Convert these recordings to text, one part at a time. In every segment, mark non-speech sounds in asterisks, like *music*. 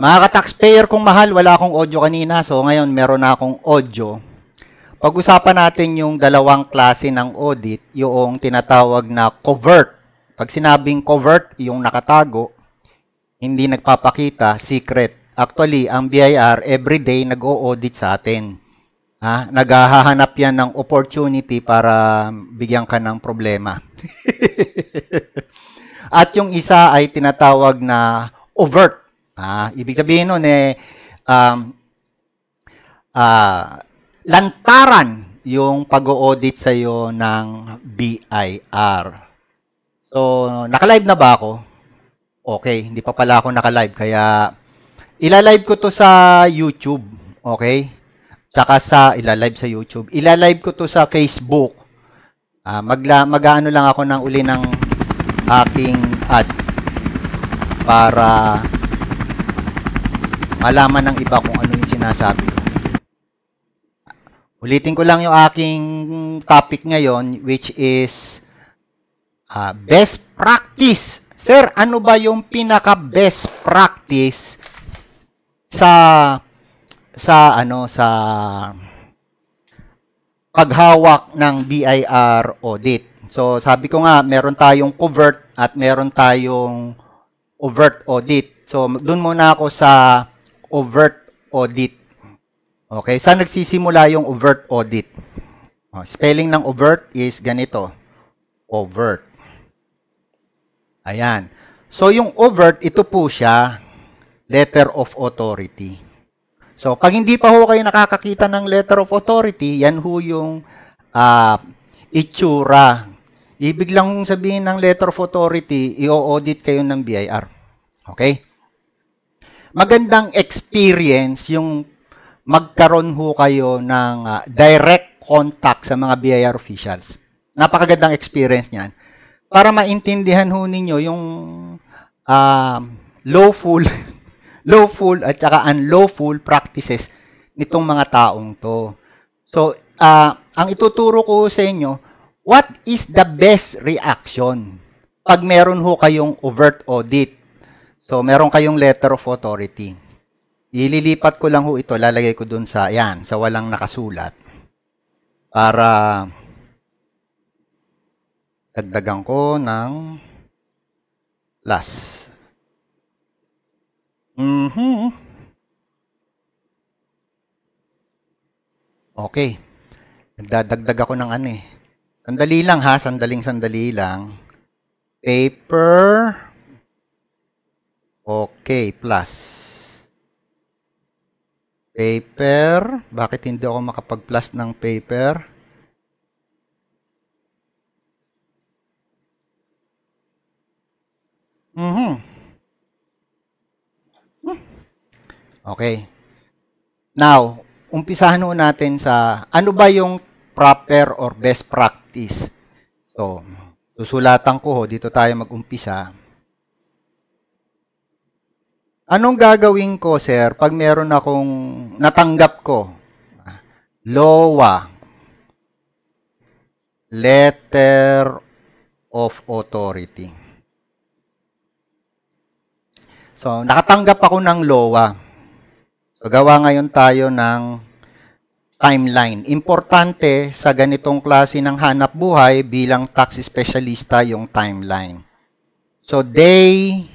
Mga ka-taxpayer kong mahal, wala akong audio kanina. So ngayon, meron na akong audio. Pag-usapan natin yung dalawang klase ng audit, yung tinatawag na covert. Pag sinabing covert, yung nakatago, hindi nagpapakita, secret. Actually, ang BIR everyday nag-o-audit sa atin. Ha? Naghahanap yan ng opportunity para bigyan ka ng problema. *laughs* At yung isa ay tinatawag na overt Ah, ibig sabihin nun eh, um, ah, lantaran yung pag-audit sa iyo ng BIR. So, naka-live na ba ako? Okay, hindi pa pala ako naka-live kaya ilalive ko to sa YouTube, okay? Tsaka sa ilalive sa YouTube. Ilalive ko to sa Facebook. Ah, magla mag-aano lang ako ng uli ng aking ad para malaman ng iba kung ano yung sinasabi ko. Ulitin ko lang yung aking topic ngayon which is uh, best practice. Sir, ano ba yung pinaka best practice sa sa ano sa paghawak ng BIR audit. So sabi ko nga meron tayong covert at meron tayong overt audit. So doon muna ako sa overt audit. Okay, saan nagsisimula yung overt audit? Oh, spelling ng overt is ganito. Overt. Ayan. So, yung overt, ito po siya, letter of authority. So, pag hindi pa ho kayo nakakakita ng letter of authority, yan ho yung uh, itsura. Ibig lang sabihin ng letter of authority, i-audit kayo ng BIR. Okay? magandang experience yung magkaroon ho kayo ng uh, direct contact sa mga BIR officials. Napakagandang experience niyan. Para maintindihan ho ninyo yung uh, lawful, *laughs* lawful at saka unlawful practices nitong mga taong to. So, uh, ang ituturo ko sa inyo, what is the best reaction pag meron ho kayong overt audit? So, meron kayong letter of authority. Ililipat ko lang ho ito, lalagay ko dun sa, yan, sa walang nakasulat. Para dagdagan ko ng last. Mm-hmm. Okay. Nagdadagdag ako ng ano eh. Sandali lang ha, sandaling sandali lang. Paper Okay, plus. Paper. Bakit hindi ako makapag-plus ng paper? Mm -hmm. Okay. Now, umpisahan ho natin sa ano ba yung proper or best practice. So, susulatan ko ho, dito tayo mag-umpisa. Anong gagawin ko, sir, pag meron akong natanggap ko? LOA. Letter of Authority. So, nakatanggap ako ng LOA. So, gawa ngayon tayo ng timeline. Importante sa ganitong klase ng hanap buhay bilang tax specialista yung timeline. So, day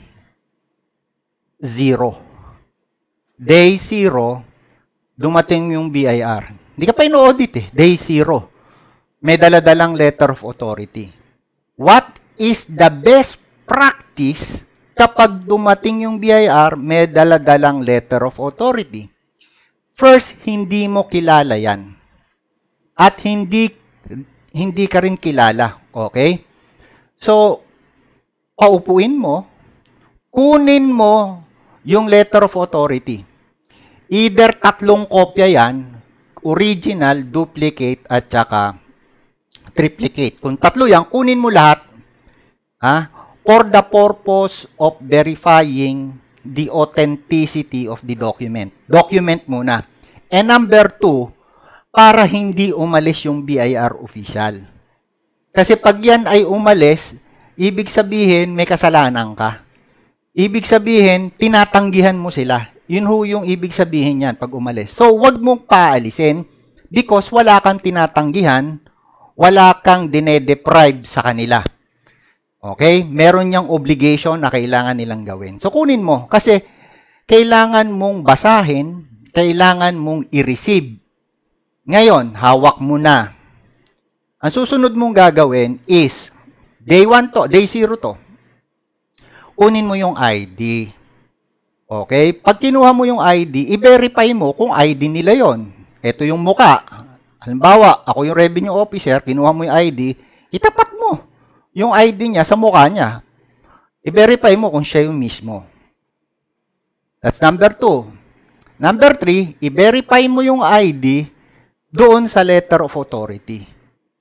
zero. Day zero, dumating yung BIR. Hindi ka pa ino-audit eh. Day zero. May daladalang letter of authority. What is the best practice kapag dumating yung BIR, may daladalang letter of authority? First, hindi mo kilala yan. At hindi hindi ka rin kilala. Okay? So, paupuin mo, kunin mo yung letter of authority. Either tatlong kopya yan, original, duplicate, at saka triplicate. Kung tatlo yan, kunin mo lahat ha, for the purpose of verifying the authenticity of the document. Document muna. And number two, para hindi umalis yung BIR official. Kasi pag yan ay umalis, ibig sabihin may kasalanan ka. Ibig sabihin, tinatanggihan mo sila. Yun ho yung ibig sabihin niyan pag umalis. So, wag mong paalisin because wala kang tinatanggihan, wala kang dinedeprive sa kanila. Okay? Meron niyang obligation na kailangan nilang gawin. So, kunin mo kasi kailangan mong basahin, kailangan mong i-receive. Ngayon, hawak mo na. Ang susunod mong gagawin is day 1 to, day 0 to kunin mo yung ID. Okay? Pag kinuha mo yung ID, i-verify mo kung ID nila yon. Ito yung muka. Halimbawa, ako yung revenue officer, kinuha mo yung ID, itapat mo yung ID niya sa mukha niya. I-verify mo kung siya yung mismo. That's number two. Number three, i-verify mo yung ID doon sa letter of authority.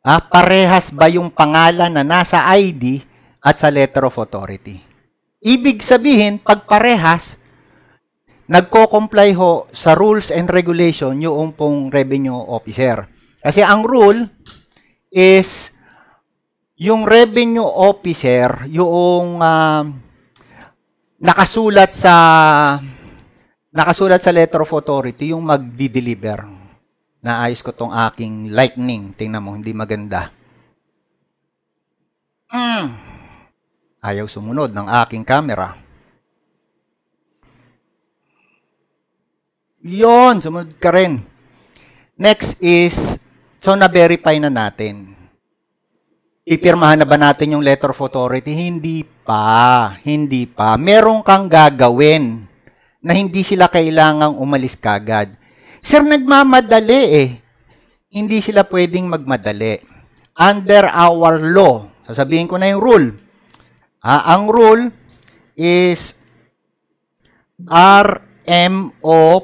Ah, parehas ba yung pangalan na nasa ID at sa letter of authority? Ibig sabihin, pag parehas, nagko-comply ho sa rules and regulation yung pong revenue officer. Kasi ang rule is yung revenue officer, yung uh, nakasulat sa nakasulat sa letter of authority yung magdi-deliver. Naayos ko tong aking lightning. Tingnan mo, hindi maganda. Mm. Ayaw sumunod ng aking camera. Yon, sumunod ka rin. Next is, so na-verify na natin. Ipirmahan na ba natin yung letter of authority? Hindi pa. Hindi pa. Meron kang gagawin na hindi sila kailangang umalis kagad. Sir, nagmamadali eh. Hindi sila pwedeng magmadali. Under our law, sasabihin ko na yung rule, Ah, ang rule is RMO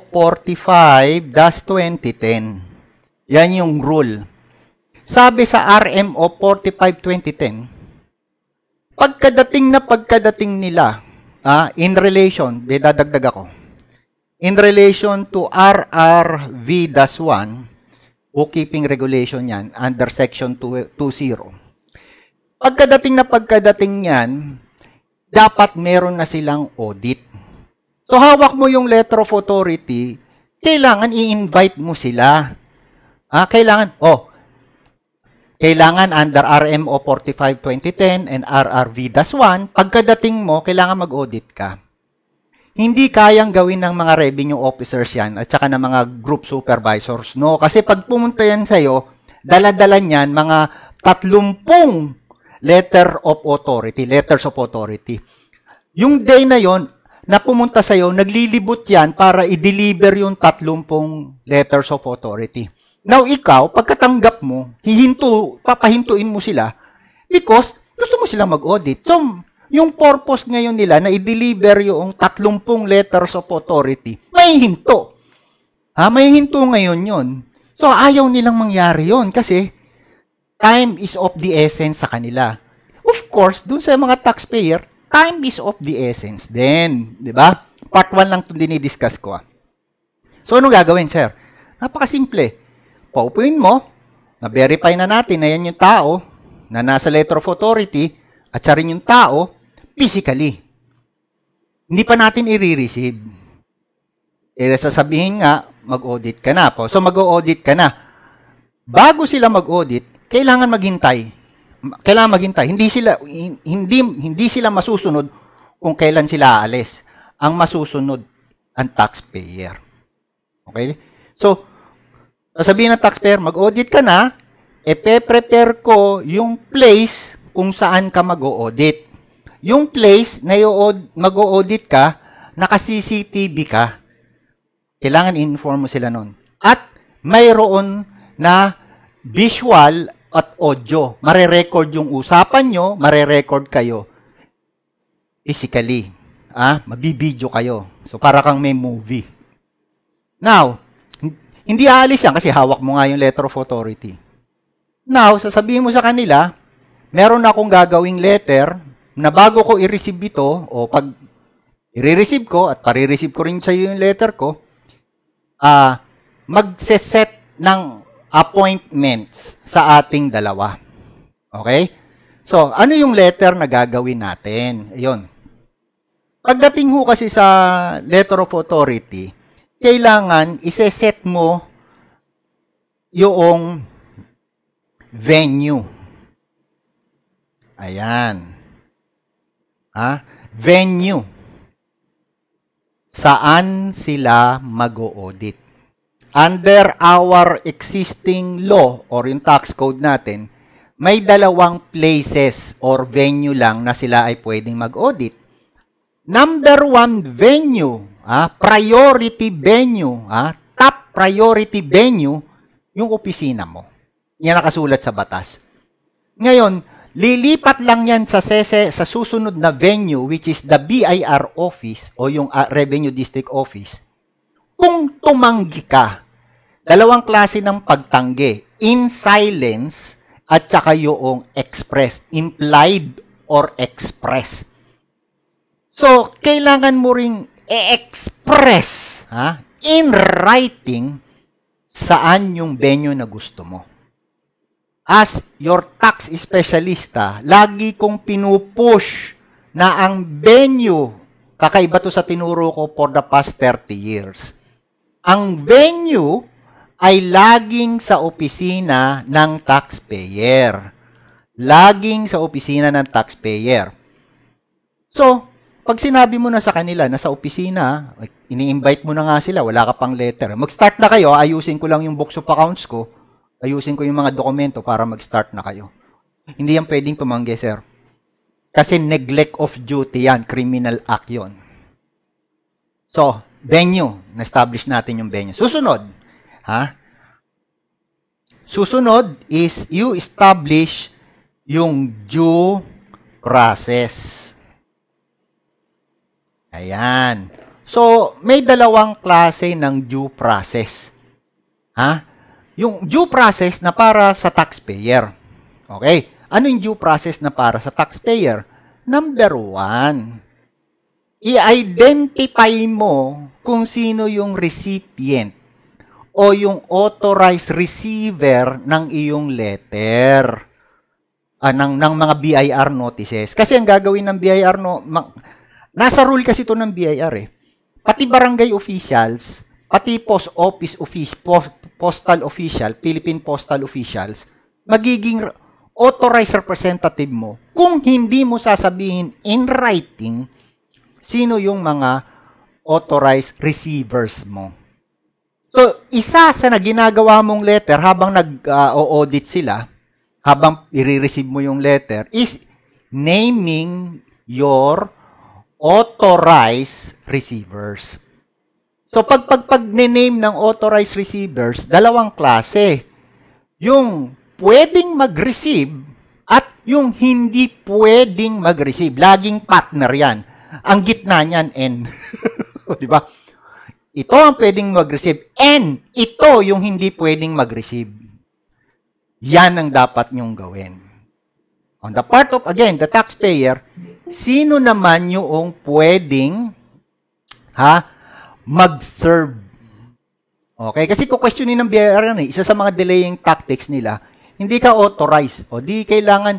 45-2010. Yan yung rule. Sabi sa RMO 45-2010, pagkadating na pagkadating nila, ah, in relation, dadagdag ako, in relation to RRV-1, bookkeeping regulation yan, under section 2, 20, Pagkadating na pagkadating yan, dapat meron na silang audit. So hawak mo yung letter of authority, kailangan i-invite mo sila. Ah, kailangan, oh, kailangan under RMO 452010 and RRV-1, pagkadating mo, kailangan mag-audit ka. Hindi kayang gawin ng mga revenue officers yan at saka ng mga group supervisors, no? Kasi pag pumunta yan sa'yo, daladala niyan mga tatlumpung letter of authority, letters of authority. Yung day na yon na pumunta sa'yo, naglilibot yan para i-deliver yung tatlumpong letters of authority. Now, ikaw, pagkatanggap mo, hihinto, papahintuin mo sila because gusto mo silang mag-audit. So, yung purpose ngayon nila na i-deliver yung 30 letters of authority, may hinto. Ha, ah, may hinto ngayon yon. So, ayaw nilang mangyari yon kasi time is of the essence sa kanila. Of course, dun sa mga taxpayer, time is of the essence din. Di ba? Part 1 lang itong dinidiscuss ko. Ah. So, ano gagawin, sir? Napakasimple. Paupuin mo, na-verify na natin na yan yung tao na nasa letter of authority at siya rin yung tao physically. Hindi pa natin i-receive. E eh, sasabihin nga, mag-audit ka na po. So, mag-audit ka na. Bago sila mag-audit, kailangan maghintay. Kailangan maghintay. Hindi sila hindi hindi sila masusunod kung kailan sila aalis. Ang masusunod ang taxpayer. Okay? So, sabihin ng taxpayer, mag-audit ka na, e prepare ko yung place kung saan ka mag-audit. Yung place na mag-audit ka, naka-CCTV ka, kailangan inform mo sila nun. At mayroon na visual at audio. Mare-record yung usapan nyo, mare-record kayo. Physically. Ah, mabibideo kayo. So, para kang may movie. Now, hindi aalis yan kasi hawak mo nga yung letter of authority. Now, sasabihin mo sa kanila, meron akong gagawing letter na bago ko i-receive ito o pag i-receive ko at pare-receive ko rin sa iyo yung letter ko, ah, uh, magse-set ng appointments sa ating dalawa. Okay? So, ano yung letter na gagawin natin? Ayun. Pagdating ho kasi sa letter of authority, kailangan iseset mo yung venue. Ayan. Ha? Venue. Saan sila mag-audit? under our existing law or yung tax code natin, may dalawang places or venue lang na sila ay pwedeng mag-audit. Number one venue, ah, priority venue, ah, top priority venue, yung opisina mo. Yan nakasulat sa batas. Ngayon, lilipat lang yan sa sese, sa susunod na venue which is the BIR office o yung uh, Revenue District Office kung tumanggi ka. Dalawang klase ng pagtanggi. In silence at saka yung express. Implied or express. So, kailangan mo ring e-express ha? in writing saan yung venue na gusto mo. As your tax specialist, lagi kong pinupush na ang venue, kakaiba to sa tinuro ko for the past 30 years ang venue ay laging sa opisina ng taxpayer. Laging sa opisina ng taxpayer. So, pag sinabi mo na sa kanila na sa opisina, ini-invite mo na nga sila, wala ka pang letter. Mag-start na kayo, ayusin ko lang yung box of accounts ko, ayusin ko yung mga dokumento para mag-start na kayo. Hindi yan pwedeng tumanggi, sir. Kasi neglect of duty yan, criminal act yon. So, venue. Na-establish natin yung venue. Susunod, ha? Susunod is you establish yung due process. Ayan. So, may dalawang klase ng due process. Ha? Yung due process na para sa taxpayer. Okay? Ano yung due process na para sa taxpayer? Number one, i-identify mo kung sino yung recipient o yung authorized receiver ng iyong letter uh, ng ng mga BIR notices. Kasi ang gagawin ng BIR no ma, nasa rule kasi ito ng BIR eh. Pati barangay officials, pati post office office postal official, Philippine postal officials magiging authorized representative mo kung hindi mo sasabihin in writing sino yung mga authorized receivers mo. So, isa sa na ginagawa mong letter habang nag-audit uh, sila, habang i-receive mo yung letter, is naming your authorized receivers. So, pag, pag, pag name ng authorized receivers, dalawang klase. Yung pwedeng mag-receive at yung hindi pwedeng mag-receive. Laging partner yan. Ang gitna niyan, N. *laughs* di ba? Ito ang pwedeng mag-receive. N, ito yung hindi pwedeng mag-receive. Yan ang dapat niyong gawin. On the part of, again, the taxpayer, sino naman yung pwedeng ha, mag-serve? Okay, kasi ko questionin ng BIR yan, eh, isa sa mga delaying tactics nila, hindi ka authorized. O di kailangan,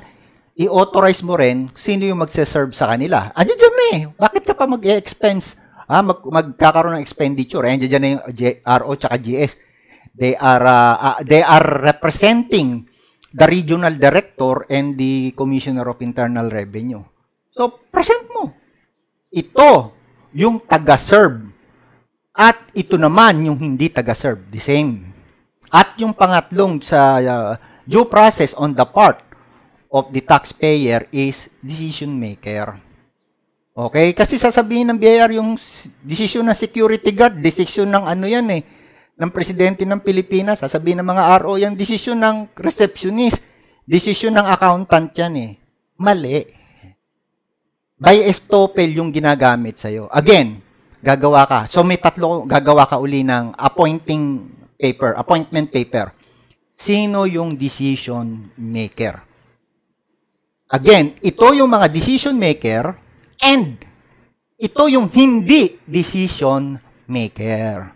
i-authorize mo rin sino yung magse-serve sa kanila. Andiyan dyan eh. Bakit ka pa mag-expense? Ah, mag magkakaroon ng expenditure. Andiyan dyan na yung RO tsaka GS. They are, uh, uh, they are representing the regional director and the commissioner of internal revenue. So, present mo. Ito, yung taga-serve. At ito naman yung hindi taga-serve. The same. At yung pangatlong sa uh, due process on the part of the taxpayer is decision maker. Okay? Kasi sasabihin ng BIR yung decision ng security guard, decision ng ano yan eh, ng presidente ng Pilipinas, sasabihin ng mga RO yung decision ng receptionist, decision ng accountant yan eh. Mali. By estoppel yung ginagamit sa'yo. Again, gagawa ka. So may tatlo, gagawa ka uli ng appointing paper, appointment paper. Sino yung decision maker? Again, ito yung mga decision maker and ito yung hindi decision maker.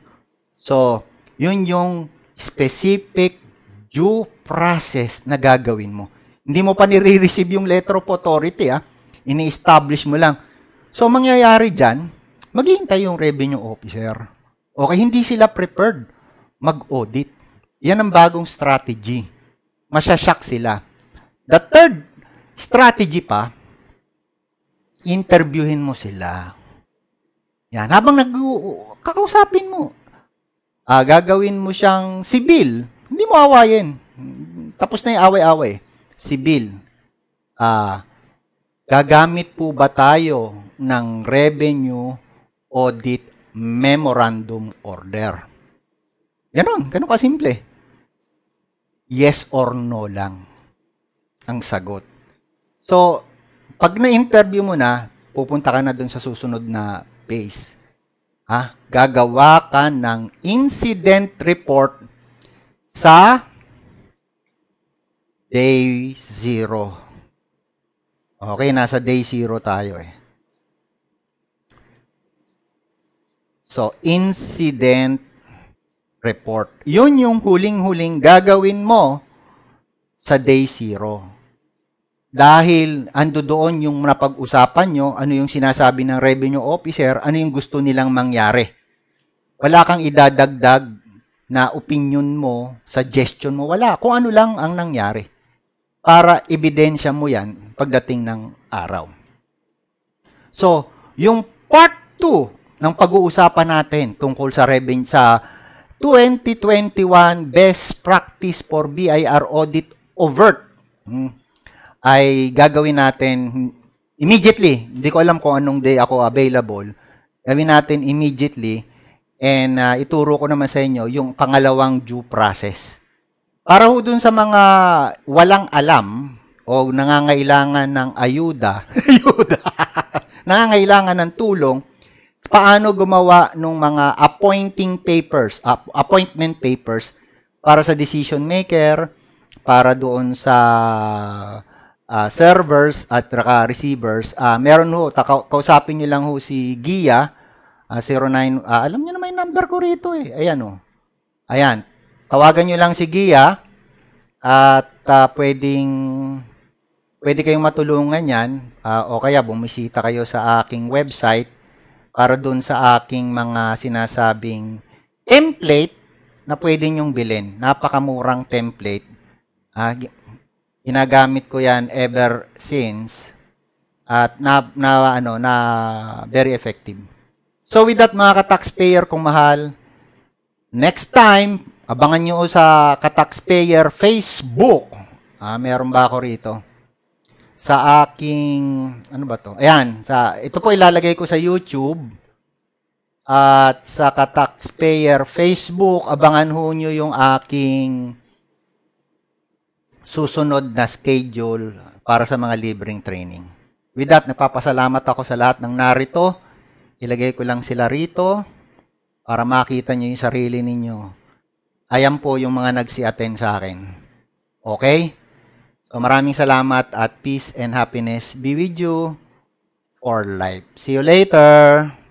So, yun yung specific due process na gagawin mo. Hindi mo pa nire-receive yung letter of authority, ah. Ini-establish mo lang. So, mangyayari dyan, maghihintay yung revenue officer. Okay, hindi sila prepared mag-audit. Yan ang bagong strategy. Masyashock sila. The third strategy pa, interviewin mo sila. Yan, habang nag kakausapin mo. Ah, gagawin mo siyang civil. Hindi mo awayin. Tapos na 'yung away-away. Sibil. Ah, gagamit po ba tayo ng revenue audit memorandum order? Ganon, ganun kasimple. Yes or no lang ang sagot. So, pag na-interview mo na, pupunta ka na dun sa susunod na phase. Ha? Gagawa ka ng incident report sa day 0. Okay, nasa day 0 tayo eh. So, incident report. Yun yung huling-huling gagawin mo sa day 0. Dahil ando doon yung napag-usapan nyo, ano yung sinasabi ng revenue officer, ano yung gusto nilang mangyari. Wala kang idadagdag na opinion mo, suggestion mo, wala. Kung ano lang ang nangyari. Para ebidensya mo yan pagdating ng araw. So, yung part 2 ng pag-uusapan natin tungkol sa revenue sa 2021 Best Practice for BIR Audit Overt. Hmm ay gagawin natin immediately. Hindi ko alam kung anong day ako available. Gawin natin immediately and uh, ituro ko naman sa inyo yung pangalawang due process. Para ho dun sa mga walang alam o nangangailangan ng ayuda, *laughs* ayuda, nangangailangan ng tulong, paano gumawa ng mga appointing papers, uh, appointment papers para sa decision maker, para doon sa uh, servers at uh, receivers, uh, meron ho, ta- kausapin nyo lang ho si Gia, uh, 09, uh, alam nyo naman yung number ko rito eh. Ayan o. Oh. Ayan. Tawagan nyo lang si Gia at uh, pwedeng pwede kayong matulungan niyan uh, o kaya bumisita kayo sa aking website para doon sa aking mga sinasabing template na pwede nyong bilhin. Napakamurang template. Uh, Ginagamit ko yan ever since at na, na ano na very effective. So with that mga ka-taxpayer kong mahal, next time abangan niyo sa ka-taxpayer Facebook. Ah, meron ba ako rito? Sa aking ano ba to? Ayan, sa ito po ilalagay ko sa YouTube at sa ka-taxpayer Facebook, abangan ho niyo yung aking susunod na schedule para sa mga libreng training. With that, napapasalamat ako sa lahat ng narito. Ilagay ko lang sila rito para makita nyo yung sarili ninyo. Ayan po yung mga nagsi-attend sa akin. Okay? So maraming salamat at peace and happiness be with you for life. See you later!